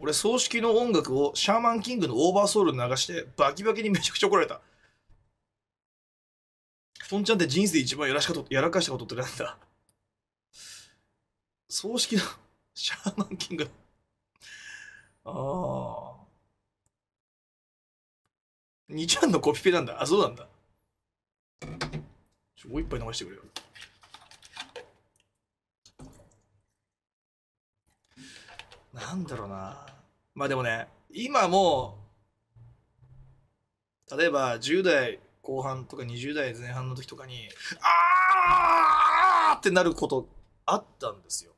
俺、葬式の音楽をシャーマンキングのオーバーソウル流して、バキバキにめちゃくちゃ怒られた。トンちゃんって人生で一番やらしかとやらかしたことってなんだ葬式のシャーマンキングああ。2ちゃんのコピペなんだ。あ、そうなんだ。ちょもう一杯流してくれよ。なんだろうな。まあでもね、今も例えば10代後半とか20代前半の時とかに、あーってなることあったんですよ。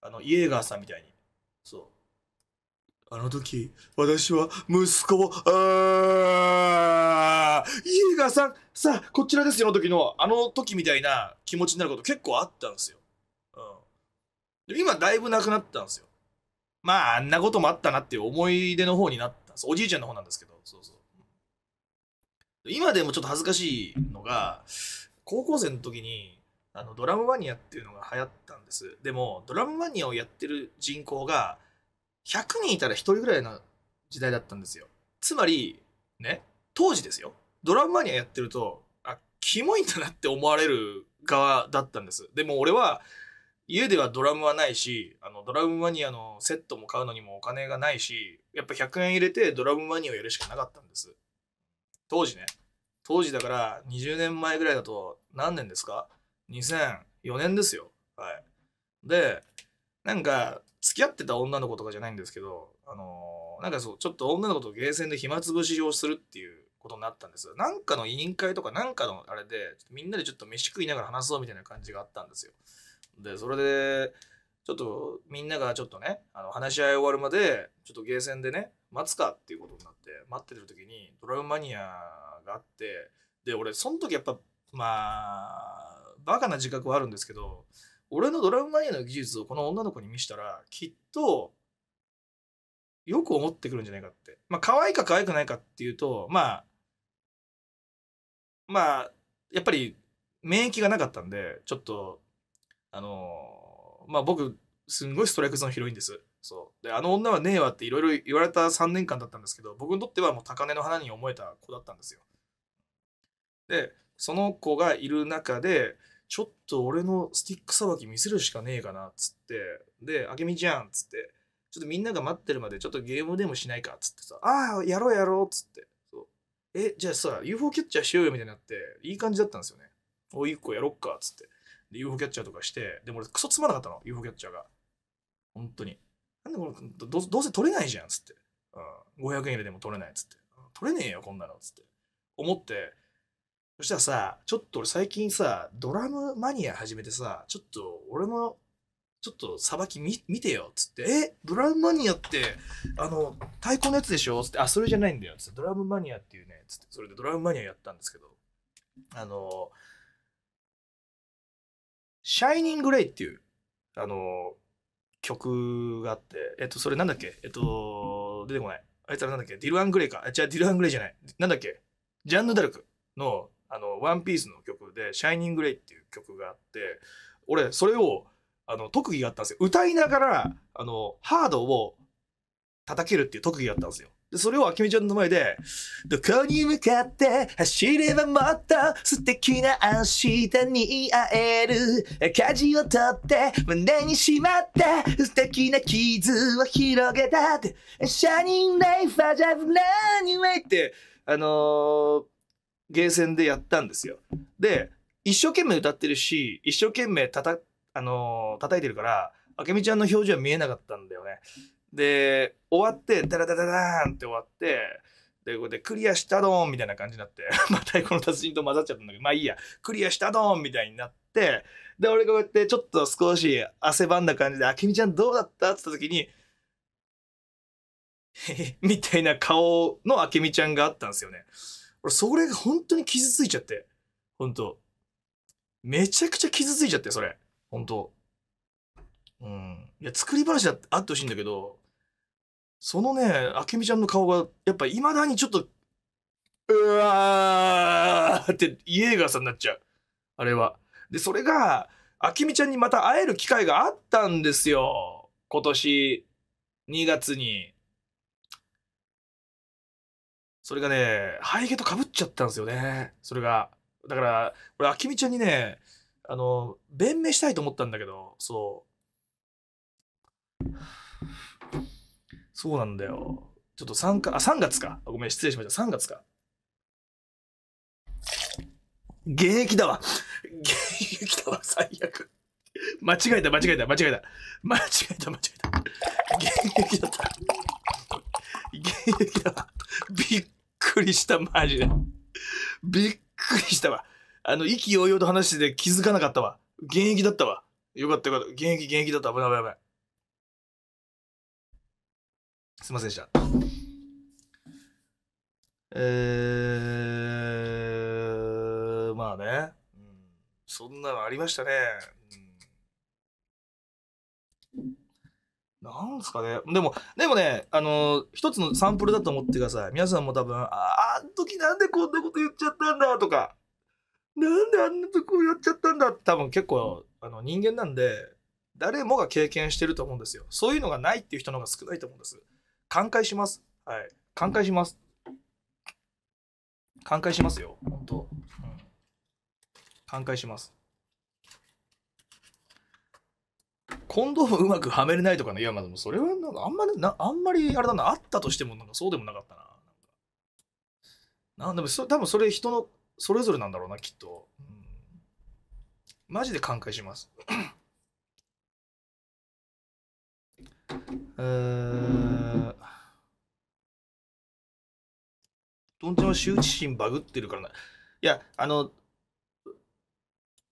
あの、イエーガーさんみたいに。そう。あの時、私は息子を、あーイエーガーさん、さあ、こちらですよの時の、あの時みたいな気持ちになること結構あったんですよ。うん。で今、だいぶなくなったんですよ。まあ、あんなこともあったなっていう思い出の方になったんです。おじいちゃんの方なんですけど、そうそう。今でもちょっと恥ずかしいのが、高校生の時に、あのドラムマニアっていうのが流行ったんです。でも、ドラムマニアをやってる人口が、100人いたら1人ぐらいの時代だったんですよ。つまり、ね、当時ですよ。ドラムマニアやってると、あ、キモいんだなって思われる側だったんです。でも俺は、家ではドラムはないしあのドラムマニアのセットも買うのにもお金がないしやっぱ100円入れてドラムマニアをやるしかなかったんです当時ね当時だから20年前ぐらいだと何年ですか2004年ですよはいでなんか付き合ってた女の子とかじゃないんですけどあのー、なんかそうちょっと女の子とゲーセンで暇つぶしをするっていうことになったんですなんかの委員会とかなんかのあれでみんなでちょっと飯食いながら話そうみたいな感じがあったんですよで、それで、ちょっとみんながちょっとね、あの話し合い終わるまで、ちょっとゲーセンでね、待つかっていうことになって、待ってる時にドラムマニアがあって、で、俺、その時やっぱ、まあ、バカな自覚はあるんですけど、俺のドラムマニアの技術をこの女の子に見せたら、きっと、よく思ってくるんじゃないかって。まあ、可愛いか可愛くないかっていうと、まあ、まあ、やっぱり免疫がなかったんで、ちょっとあのー、まあ僕、すんごいストライクゾーン広いんです。そう。で、あの女はねえわっていろいろ言われた3年間だったんですけど、僕にとってはもう高嶺の花に思えた子だったんですよ。で、その子がいる中で、ちょっと俺のスティックさばき見せるしかねえかな、っつって。で、あけみちゃん、っつって。ちょっとみんなが待ってるまでちょっとゲームでもしないか、っつってさ、ああ、やろうやろう、っつって。そうえ、じゃあさ、UFO キャッチャーしようよ、みたいになって、いい感じだったんですよね。おい、一個やろっか、っつって。で、UFO キャッチャーとかして、でも俺クソつまなかったの、UFO キャッチャーが。本当に。なんでこれど、どうせ取れないじゃん、つって。うん、500円入れても取れない、つって。取れねえよ、こんなの、つって。思って、そしたらさ、ちょっと俺最近さ、ドラムマニア始めてさ、ちょっと俺の、ちょっとさばき見てよ、つって、え、ドラムマニアって、あの、太鼓のやつでしょつって、あ、それじゃないんだよ、つって、ドラムマニアっていうね、つって、それでドラムマニアやったんですけど、あのー、シャイニング・レイっていう、あの、曲があって、えっと、それなんだっけえっと、出てこない。あいつらなんだっけディル・アン・グレイか。じゃあディル・アン・グレイじゃない。なんだっけジャンヌ・ダルクの、あの、ワンピースの曲で、シャイニング・レイっていう曲があって、俺、それを、あの、特技があったんですよ。歌いながら、あの、ハードを叩けるっていう特技があったんですよ。で、それをあきみちゃんの前で、どこに向かって走ればもっと素敵な明日に会える。舵を取って胸にしまって素敵な傷を広げたって。シャニンライファジャブラーニウェイって、あのー、ゲーセンでやったんですよ。で、一生懸命歌ってるし、一生懸命たた、あのー、叩いてるから、あけみちゃんの表情は見えなかったんだよね。で終わってダラダラダーンって終わってでこれでクリアしたどンみたいな感じになって またこの達人と混ざっちゃったんだけどまあいいやクリアしたどンみたいになってで俺がこうやってちょっと少し汗ばんだ感じで「あきみちゃんどうだった?」っつった時に「みたいな顔のあけみちゃんがあったんですよね。俺それが本当に傷ついちゃって本当めちゃくちゃ傷ついちゃってそれ本当うんいや作り話だってあってほしいんだけどそのね、あきみちゃんの顔が、やっぱいまだにちょっと、うわーって家がさになっちゃう。あれは。で、それが、あきみちゃんにまた会える機会があったんですよ。今年、2月に。それがね、ハイゲとかぶっちゃったんですよね。それが。だから、俺、あきみちゃんにね、あの、弁明したいと思ったんだけど、そう。そうなんだよ。ちょっと3か、あ、3月か。ごめん、失礼しました。3月か。現役だわ。現役だわ、最悪。間違えた、間違えた、間違えた。間違えた、間違えた。現役だった。現役だわ。びっくりした、マジで。びっくりしたわ。あの、意気揚々と話してて気づかなかったわ。現役だったわ。よかったよかった。現役、現役だった。危ない危ない危ない。すいませんでした。えー、まあね、うん、そんなのありましたね。なんですかね。でも、でもね、あのー、一つのサンプルだと思ってください。皆さんも多分、ああ、時なんでこんなこと言っちゃったんだとか、なんであんなとこやっちゃったんだって多分結構、あの人間なんで、誰もが経験してると思うんですよ。そういうのがないっていう人の方が少ないと思うんです。寛解します。はい。寛解します。寛解しますよ。本当。うん。寛解します。コンドームうまくはめれないとかね。いや、まあでもそれはなんかあんまり、なあんまりあれだな。あったとしても、なんかそうでもなかったな。なんでもそ、多分それ人のそれぞれなんだろうな、きっと。うん、マジで寛解します。ーどんちゃんは羞恥心バグってるからな。いや、あの、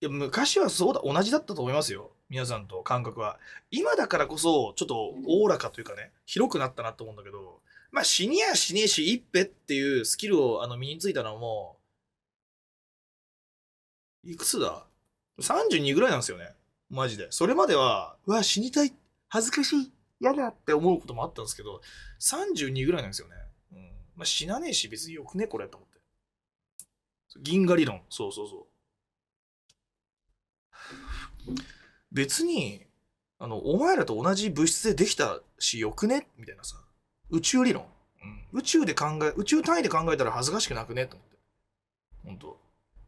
いや昔はそうだ、同じだったと思いますよ。皆さんと感覚は。今だからこそ、ちょっとおおらかというかね、広くなったなと思うんだけど、まあ死にや死ねえし、一ぺっていうスキルをあの身についたのもいくつだ ?32 ぐらいなんですよね。マジで。それまでは、うわ、死にたい、恥ずかしい、嫌だって思うこともあったんですけど、32ぐらいなんですよね。まあ、死なねえし、別によくね、これと思って。銀河理論。そうそうそう。別に、あの、お前らと同じ物質でできたし、よくねみたいなさ。宇宙理論、うん。宇宙で考え、宇宙単位で考えたら恥ずかしくなくねと思って。本当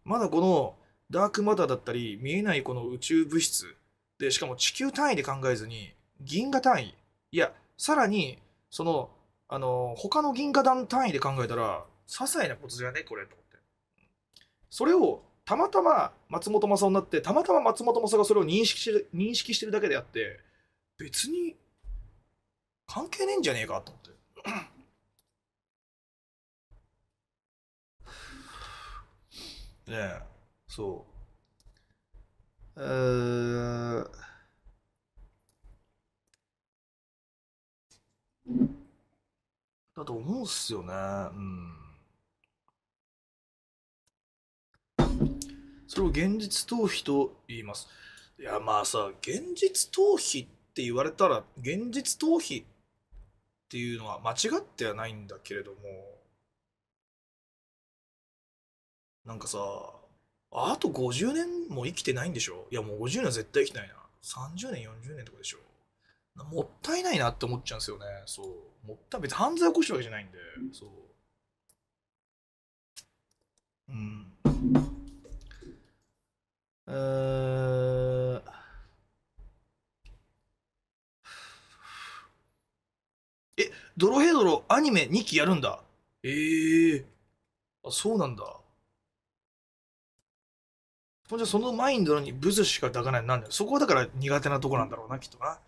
まだこの、ダークマターだったり、見えないこの宇宙物質。で、しかも地球単位で考えずに、銀河単位。いや、さらに、その、あの、他の銀河団単位で考えたら、些細なことじゃねこれと思って。それを、たまたま松本正夫になって、たまたま松本正夫がそれを認識してる認識してるだけであって、別に関係ねえんじゃねえかと思って。ねえ、そう。えーだと思うっすよね。うん。それを現実逃避と言います。いや、まあさ、現実逃避って言われたら、現実逃避っていうのは間違ってはないんだけれども、なんかさ、あと50年も生きてないんでしょいや、もう50年は絶対生きてないな。30年、40年とかでしょもったいないなって思っちゃうんですよね。そう。もった別に犯罪起こしてるわけじゃないんで、そう。うん。えドロヘドロアニメ2期やるんだ。ええー、あ、そうなんだ。じゃそのマインドにブスしか抱かないなんだよ。そこはだから苦手なとこなんだろうな、きっとな。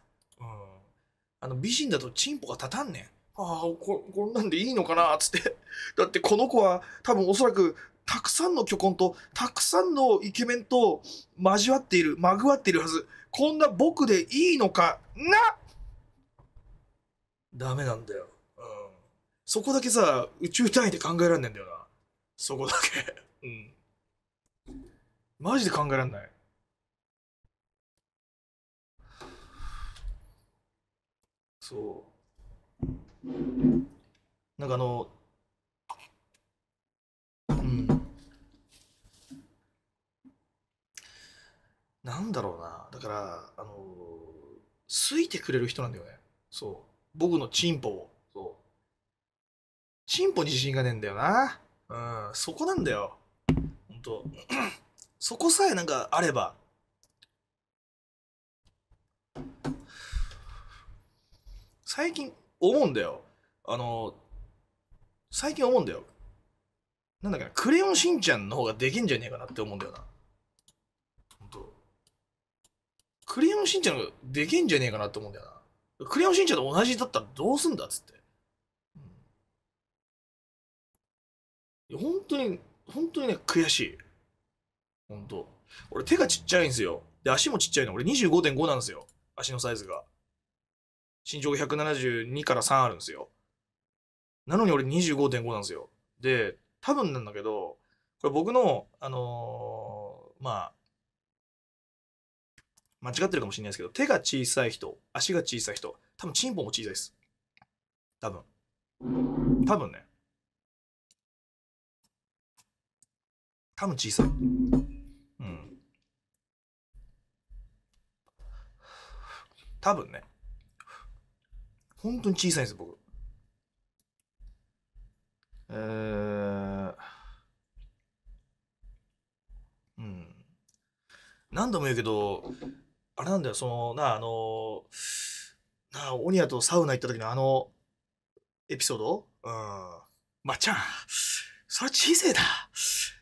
あの美人だとチンポが立たんねん。ああ、こんなんでいいのかなつって。だってこの子は多分おそらくたくさんの巨根とたくさんのイケメンと交わっている、まぐわっているはず。こんな僕でいいのかなダメなんだよ。うん。そこだけさ、宇宙単位で考えらんねんだよな。そこだけ。うん。マジで考えらんない。そうなんかあのうんなんだろうなだからあの好いてくれる人なんだよねそう僕のチンポをそうチンポに自信がねえんだよなうんそこなんだよほんとそこさえなんかあれば最近思うんだよ。あの、最近思うんだよ。なんだっけな、クレヨンしんちゃんの方ができんじゃねえかなって思うんだよな。クレヨンしんちゃんができんじゃねえかなって思うんだよな。クレヨンしんちゃんと同じだったらどうすんだっつって。うん、本当に、本当にね、悔しい。本当。俺手がちっちゃいんですよ。で、足もちっちゃいの。俺25.5なんですよ。足のサイズが。身長が172から3あるんですよ。なのに俺25.5なんですよ。で、多分なんだけど、これ僕の、あのー、まあ、間違ってるかもしれないですけど、手が小さい人、足が小さい人、多分チンポも小さいです。多分。多分ね。多分小さい。うん。多分ね。本当に小さいんです、僕。えー、うん。何度も言うけど、あれなんだよ、その、なあ、あの、なあ、オニアとサウナ行った時のあの、エピソードうん。まっちゃん、それ知性だ。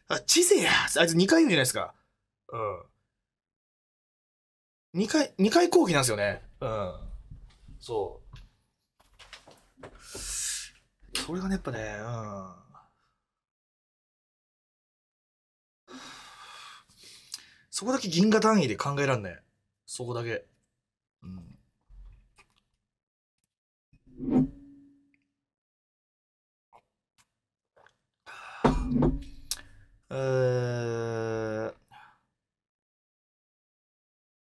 あ、知性や。あいつ2回言うじゃないですか。うん。2回、2回後期なんですよね。うん。そう。それがね、やっぱね、うん。そこだけ銀河単位で考えらんねそこだけ。うん。えー、